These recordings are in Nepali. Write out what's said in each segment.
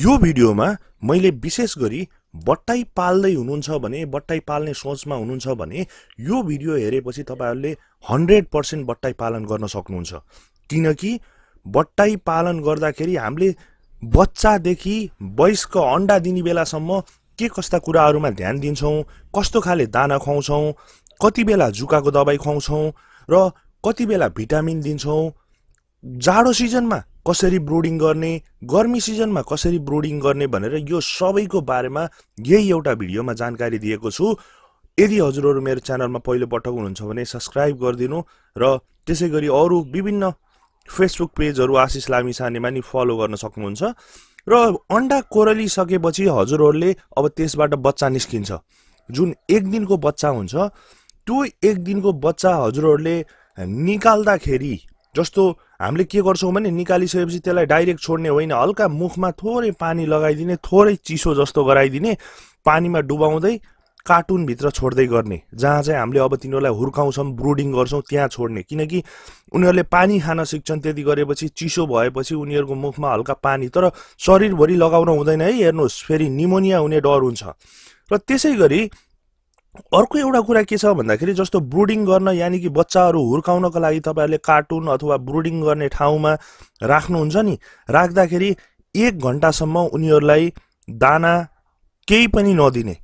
यो भिडियोमा मैले विशेष गरी बट्टाई पाल्दै हुनुहुन्छ भने बट्टाई पाल्ने सोचमा हुनुहुन्छ भने यो भिडियो हेरेपछि तपाईँहरूले हन्ड्रेड पर्सेन्ट बट्टाई पालन गर्न सक्नुहुन्छ किनकि बट्टाई पालन गर्दाखेरि हामीले बच्चादेखि वयस्क अन्डा दिने बेलासम्म के कस्ता कुराहरूमा ध्यान दिन्छौँ कस्तो खाले दाना खुवाउँछौँ कति बेला जुकाको दबाई खुवाउँछौँ र कति बेला भिटामिन दिन्छौँ जाडो सिजनमा कसरी ब्रुडिङ गर्ने गर्मी सिजनमा कसरी ब्रुडिङ गर्ने भनेर यो सबैको बारेमा यही एउटा भिडियोमा जानकारी दिएको छु यदि हजुरहरू मेरो च्यानलमा पहिलोपटक हुनुहुन्छ भने सब्सक्राइब गरिदिनु र त्यसै गरी अरू विभिन्न फेसबुक पेजहरू आशिष लामी सानेमा नि फलो गर्न सक्नुहुन्छ र अन्डा कोरलिसकेपछि हजुरहरूले अब त्यसबाट बच्चा निस्किन्छ जुन एक दिनको बच्चा हुन्छ त्यो एक दिनको बच्चा हजुरहरूले निकाल्दाखेरि जस्तो हामीले के गर्छौँ भने निकालिसकेपछि त्यसलाई डाइरेक्ट छोड्ने होइन हल्का मुखमा थोरै पानी लगाइदिने थोरै चिसो जस्तो गराइदिने पानीमा डुबाउँदै कार्टुनभित्र छोड्दै गर्ने जहाँ चाहिँ हामीले अब तिनीहरूलाई हुर्काउँछौँ ब्रुडिङ गर्छौँ त्यहाँ छोड्ने किनकि उनीहरूले पानी खान सिक्छन् त्यति गरेपछि चिसो भएपछि उनीहरूको मुखमा हल्का पानी तर शरीरभरि लगाउन हुँदैन है हेर्नुहोस् फेरि निमोनिया हुने डर हुन्छ र त्यसै गरी अर्को एउटा कुरा के छ भन्दाखेरि जस्तो ब्रुडिङ गर्न यानि कि बच्चाहरू हुर्काउनको लागि तपाईँहरूले कार्टुन अथवा ब्रुडिङ गर्ने ठाउँमा राख्नुहुन्छ नि राख्दाखेरि एक घन्टासम्म उनीहरूलाई दाना केही पनि नदिने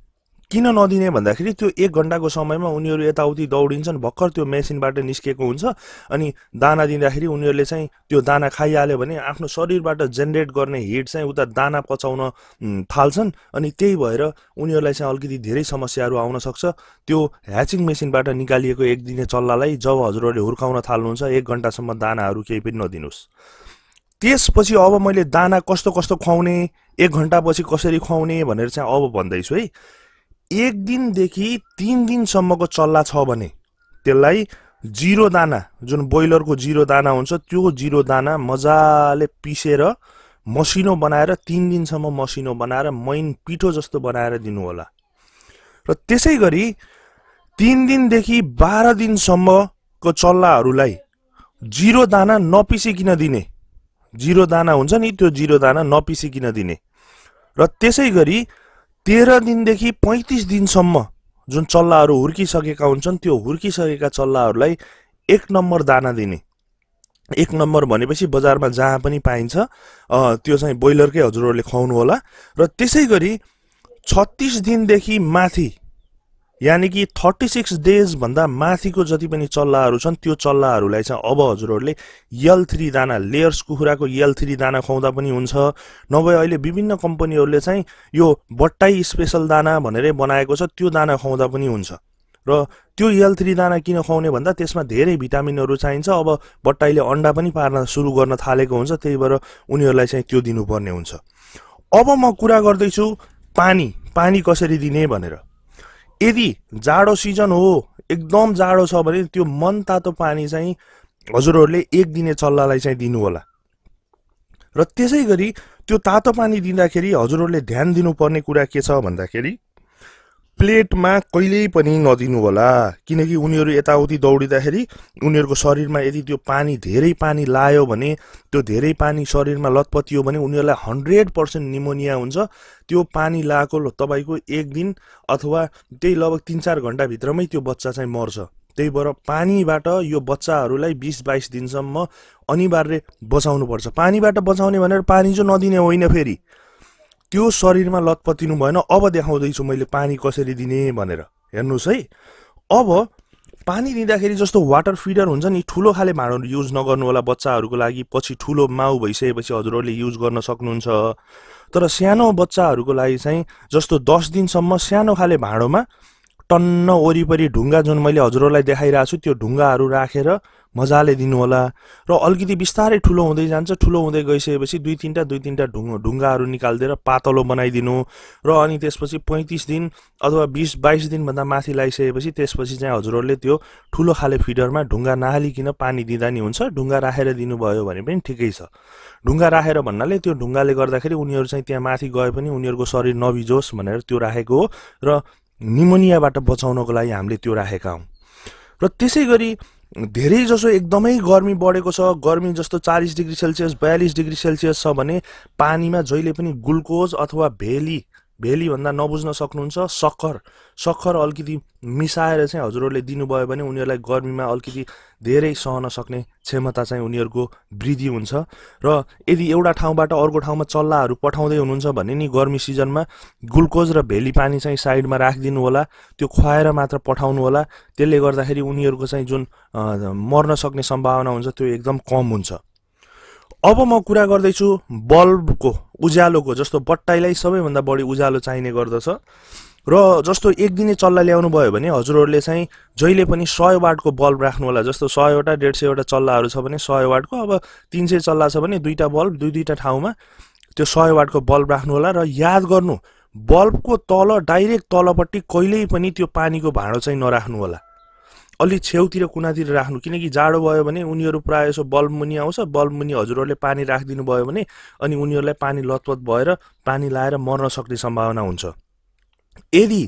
किन नदिने भन्दाखेरि त्यो एक घन्टाको समयमा उनीहरू यताउति दौडिन्छन् भर्खर त्यो मेसिनबाट निस्केको हुन्छ अनि दाना दिँदाखेरि उनीहरूले चाहिँ त्यो दाना खाइहाल्यो भने आफ्नो शरीरबाट जेनेरेट गर्ने हिट चाहिँ उता दाना पचाउन थाल्छन् अनि त्यही भएर उनीहरूलाई चाहिँ अलिकति धेरै समस्याहरू आउन सक्छ त्यो ह्याचिङ मेसिनबाट निकालिएको एक दिने चल्लालाई जब हजुरहरूले हुर्काउन थाल्नुहुन्छ एक घन्टासम्म दानाहरू केही पनि नदिनुहोस् त्यसपछि अब मैले दाना कस्तो कस्तो खुवाउने एक घन्टापछि कसरी खुवाउने भनेर चाहिँ अब भन्दैछु है एक दिनदेखि तिन दिनसम्मको चल्ला छ भने त्यसलाई जिरो दाना जुन ब्रोइलरको जिरो दाना हुन्छ त्यो जिरो दाना मजाले पिसेर मसिनो बनाएर तिन दिनसम्म मसिनो बनाएर मैन पिठो जस्तो बनाएर दिनु होला र त्यसै गरी तिन दिनदेखि बाह्र दिनसम्मको चल्लाहरूलाई जिरो दाना नपिसिकन दिने जिरो दाना हुन्छ नि त्यो जिरो दाना नपिसिकन दिने र त्यसै गरी तेह्र दिनदेखि पैँतिस दिनसम्म जुन चल्लाहरू हुर्किसकेका हुन्छन् त्यो हुर्किसकेका चल्लाहरूलाई एक नम्बर दाना दिने एक नम्बर भनेपछि बजारमा जहाँ पनि पाइन्छ त्यो चाहिँ ब्रोइलरकै हजुरहरूले खुवाउनु होला र त्यसै गरी छत्तिस दिनदेखि माथि यानि कि थर्टी सिक्स डेजभन्दा माथिको जति पनि चल्लाहरू छन् त्यो चल्लाहरूलाई चाहिँ अब हजुरहरूले यल थ्री दाना लेयर्स कुखुराको यल थ्री दाना खुवाउँदा पनि हुन्छ नभए अहिले विभिन्न कम्पनीहरूले चाहिँ यो बट्टाई स्पेसल दाना भनेरै बनाएको छ त्यो दाना खुवाउँदा पनि हुन्छ र त्यो यल थ्री दाना किन खुवाउने भन्दा त्यसमा धेरै भिटामिनहरू चाहिन्छ अब बट्टाईले अन्डा पनि पार्न सुरु गर्न थालेको हुन्छ त्यही भएर उनीहरूलाई चाहिँ त्यो दिनुपर्ने हुन्छ अब म कुरा गर्दैछु पानी पानी कसरी दिने भनेर यदि जाडो सिजन हो एकदम जाडो छ भने त्यो मन तातो पानी चाहिँ हजुरहरूले एक दिने चल्लालाई चाहिँ दिनुहोला र त्यसै गरी त्यो तातो पानी दिँदाखेरि हजुरहरूले ध्यान दिनुपर्ने कुरा के छ भन्दाखेरि प्लेटमा कहिल्यै पनि नदिनु होला किनकि उनीहरू यताउति दौडिँदाखेरि उनीहरूको शरीरमा यदि त्यो पानी धेरै पानी लायो भने त्यो धेरै पानी शरीरमा लतपतियो भने उनीहरूलाई हन्ड्रेड पर्सेन्ट निमोनिया हुन्छ त्यो पानी लाएको तपाईँको एक दिन अथवा त्यही लगभग तिन चार घन्टाभित्रमै त्यो बच्चा चाहिँ मर्छ त्यही भएर पानीबाट यो बच्चाहरूलाई बिस बाइस दिनसम्म अनिवार्य बचाउनुपर्छ पानीबाट बचाउने भनेर पानी चाहिँ नदिने होइन फेरि त्यो शरीरमा लतपतिनु भएन अब देखाउँदैछु मैले पानी कसरी दिने भनेर हेर्नुहोस् है अब पानी दिँदाखेरि जस्तो वाटर फिडर हुन्छ नि ठुलो खाले भाँडो युज नगर्नु होला बच्चाहरूको लागि पछि ठुलो माउ भइसकेपछि हजुरहरूले युज गर्न सक्नुहुन्छ तर सानो बच्चाहरूको लागि चाहिँ जस्तो दस दिनसम्म सानो खाले भाँडोमा टन्न वरिपरि ढुङ्गा जुन मैले हजुरहरूलाई देखाइरहेको छु त्यो ढुङ्गाहरू राखेर मजाले दिनुहोला र अलिकति बिस्तारै ठुलो हुँदै जान्छ ठुलो हुँदै गइसकेपछि दुई तिनवटा दुई तिनवटा ढुङ्गा ढुङ्गाहरू निकालिदिएर पातलो बनाइदिनु र अनि त्यसपछि पैँतिस दिन अथवा बिस बाइस दिनभन्दा माथि लगाइसकेपछि त्यसपछि चाहिँ हजुरहरूले त्यो ठुलो खाले फिडरमा ढुङ्गा नहालिकन पानी दिँदा नि हुन्छ ढुङ्गा राखेर दिनुभयो भने पनि ठिकै छ ढुङ्गा राखेर भन्नाले त्यो ढुङ्गाले गर्दाखेरि उनीहरू चाहिँ त्यहाँ माथि गए पनि उनीहरूको शरीर नबिजोस् भनेर त्यो राखेको हो र निमोनियाबाट बचाउनको लागि हामीले त्यो राखेका हौँ र त्यसै गरी धेरै जसो एकदमै गर्मी बढेको छ गर्मी जस्तो चालिस डिग्री सेल्सियस बयालिस डिग्री सेल्सियस छ भने पानीमा जहिले पनि ग्लुकोज अथवा भेली भेली भन्दा नबुझ्न सक्नुहुन्छ सक्खर सक्खर अलिकति मिसाएर चाहिँ हजुरहरूले दिनुभयो भने उनीहरूलाई गर्मीमा अलिकति धेरै सहन सक्ने क्षमता चाहिँ उनीहरूको वृद्धि हुन्छ र यदि एउटा ठाउँबाट अर्को ठाउँमा चल्लाहरू पठाउँदै हुनुहुन्छ भने नि गर्मी सिजनमा ग्लुकोज र भेली पानी चाहिँ साइडमा राखिदिनु होला त्यो खुवाएर मात्र पठाउनु होला त्यसले गर्दाखेरि उनीहरूको चाहिँ जुन मर्न सक्ने सम्भावना हुन्छ त्यो एकदम कम हुन्छ अब म कुरा गर्दैछु बल्बको उज्यालोको जस्तो बट्टाइलाई सबैभन्दा बढी उज्यालो चाहिने गर्दछ र जस्तो एक दिने चल्ला ल्याउनु भयो भने हजुरहरूले चाहिँ जहिले पनि सय वाटको बल्ब राख्नु होला जस्तो सयवटा डेढ सयवटा चल्लाहरू छ भने सय वाटको अब तिन सय चल्ला छ भने दुईवटा बल्ब दुई दुईवटा ठाउँमा त्यो सय वाटको बल्ब राख्नु होला र याद गर्नु बल्बको तल डाइरेक्ट तलपट्टि कहिल्यै पनि त्यो पानीको भाँडो चाहिँ नराख्नु होला अलि छेउतिर कुनातिर राख्नु किनकि जाडो भयो भने उनीहरू प्रायः यसो बल्ब मुनि आउँछ बल्ब मुनि हजुरहरूले पानी राखिदिनु भयो भने अनि उनीहरूलाई पानी लतपत भएर पानी लाएर मर्न सक्ने सम्भावना हुन्छ यदि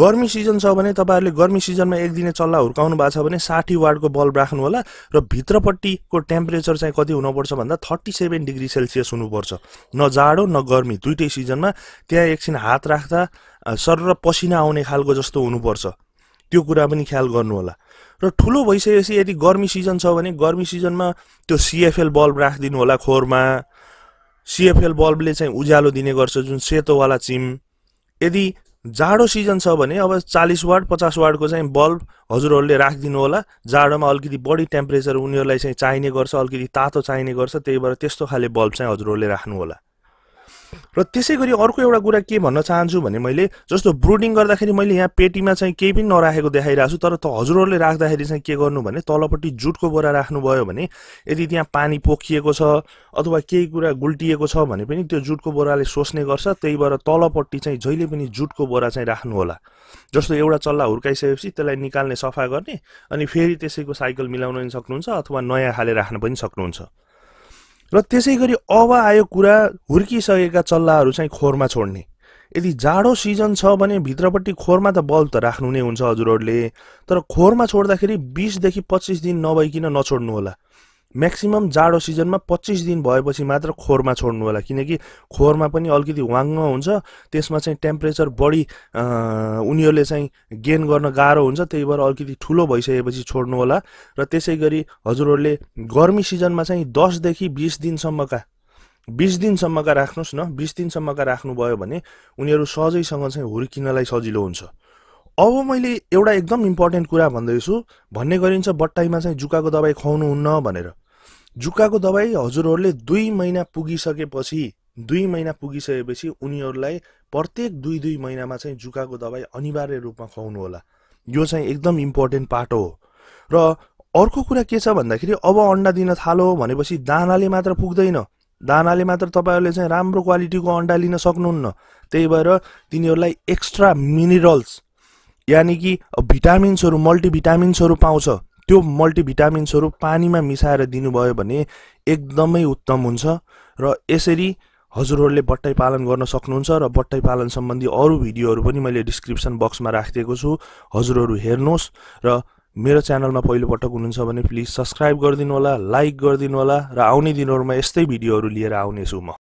गर्मी सिजन छ भने तपाईँहरूले गर्मी सिजनमा एक दिने चल्ला हुर्काउनु भएको छ भने साठी वाटको बल्ब राख्नु होला र भित्रपट्टिको टेम्परेचर चाहिँ कति हुनुपर्छ भन्दा थर्टी सेभेन डिग्री सेल्सियस हुनुपर्छ न जाडो न गर्मी दुइटै सिजनमा त्यहाँ एकछिन हात राख्दा सर र पसिना आउने खालको जस्तो हुनुपर्छ त्यो कुरा पनि ख्याल गर्नुहोला र ठुलो भइसकेपछि यदि गर्मी सिजन छ भने गर्मी सिजनमा त्यो सिएफएल बल्ब राखिदिनु होला खोरमा सिएफएल बल्बले चाहिँ उज्यालो दिने गर्छ जुन सेतोवाला चिम यदि जाडो सिजन छ भने अब चालिस वाट पचास वाटको चाहिँ बल्ब हजुरहरूले राखिदिनु होला जाडोमा अलिकति बढी टेम्परेचर उनीहरूलाई चाहिँ चाहिने गर्छ अलिकति तातो चाहिने गर्छ त्यही भएर त्यस्तो खाले बल्ब चाहिँ हजुरहरूले राख्नु होला र त्यसै गरी अर्को एउटा कुरा के भन्न चाहन्छु भने मैले जस्तो ब्रुडिङ गर्दाखेरि मैले यहाँ पेटीमा चाहिँ केही पनि नराखेको देखाइरहेको छु तर त हजुरहरूले राख्दाखेरि चाहिँ के गर्नु भने तलपट्टि जुटको बोरा राख्नुभयो भने यदि त्यहाँ पानी पोखिएको छ अथवा केही कुरा गुल्टिएको छ भने पनि त्यो जुटको बोराले सोच्ने गर्छ त्यही भएर तलपट्टि चाहिँ जहिले पनि जुटको बोरा चाहिँ राख्नुहोला जस्तो एउटा चल्ला हुर्काइसकेपछि त्यसलाई निकाल्ने सफा गर्ने अनि फेरि त्यसैको साइकल मिलाउन पनि सक्नुहुन्छ अथवा नयाँ खाले राख्न पनि सक्नुहुन्छ र त्यसै गरी अब आयो कुरा हुर्किसकेका चल्लाहरू चाहिँ खोरमा छोड्ने यदि जाडो सिजन छ भने भित्रपट्टि खोरमा त बल्ब त राख्नु नै हुन्छ हजुरहरूले तर खोरमा छोड्दाखेरि बिसदेखि पच्चिस दिन नभइकन नछोड्नु होला म्याक्सिमम् जाडो सिजनमा पच्चिस दिन भएपछि मात्र खोरमा छोड्नु होला किनकि खोरमा पनि अलिकति वाङ्ग हुन्छ त्यसमा चाहिँ टेम्परेचर बढी उनीहरूले चाहिँ गेन गर्न गाह्रो हुन्छ त्यही भएर अलिकति ठुलो भइसकेपछि छोड्नु होला र त्यसै गरी हजुरहरूले गर्मी सिजनमा चाहिँ दसदेखि बिस दिनसम्मका बिस दिनसम्मका राख्नुहोस् न बिस दिनसम्मका राख्नुभयो भने उनीहरू सहजैसँग चाहिँ हुर्किनलाई सजिलो हुन्छ अब मैले एउटा एकदम इम्पोर्टेन्ट कुरा भन्दैछु भन्ने गरिन्छ बट्टाइमा चाहिँ जुकाको दबाई खुवाउनुहुन्न भनेर जुकाको दबाई हजुरहरूले दुई महिना पुगिसकेपछि दुई महिना पुगिसकेपछि उनीहरूलाई प्रत्येक दुई दुई महिनामा चाहिँ जुकाको दबाई अनिवार्य रूपमा खुवाउनु होला यो चाहिँ एकदम इम्पोर्टेन्ट पाटो हो र अर्को कुरा के छ भन्दाखेरि अब अन्डा दिन थालो भनेपछि दानाले मात्र पुग्दैन दानाले मात्र तपाईँहरूले चाहिँ राम्रो क्वालिटीको अन्डा लिन सक्नुहुन्न त्यही भएर तिनीहरूलाई एक्स्ट्रा मिनरल्स यानि कि भिटामिन्सहरू मल्टिभिटामिन्सहरू पाउँछ त्यो मल्टिभिटामिन्सहरू पानीमा मिसाएर दिनुभयो भने एकदमै उत्तम हुन्छ र यसरी हजुरहरूले बट्टै पालन गर्न सक्नुहुन्छ र बट्टै पालन सम्बन्धी अरू भिडियोहरू पनि मैले डिस्क्रिप्सन बक्समा राखिदिएको छु हजुरहरू हेर्नुहोस् र मेरो च्यानलमा पहिलोपटक हुनुहुन्छ भने प्लिज सब्सक्राइब गरिदिनु होला लाइक गरिदिनु होला र आउने दिनहरूमा यस्तै भिडियोहरू लिएर आउनेछु म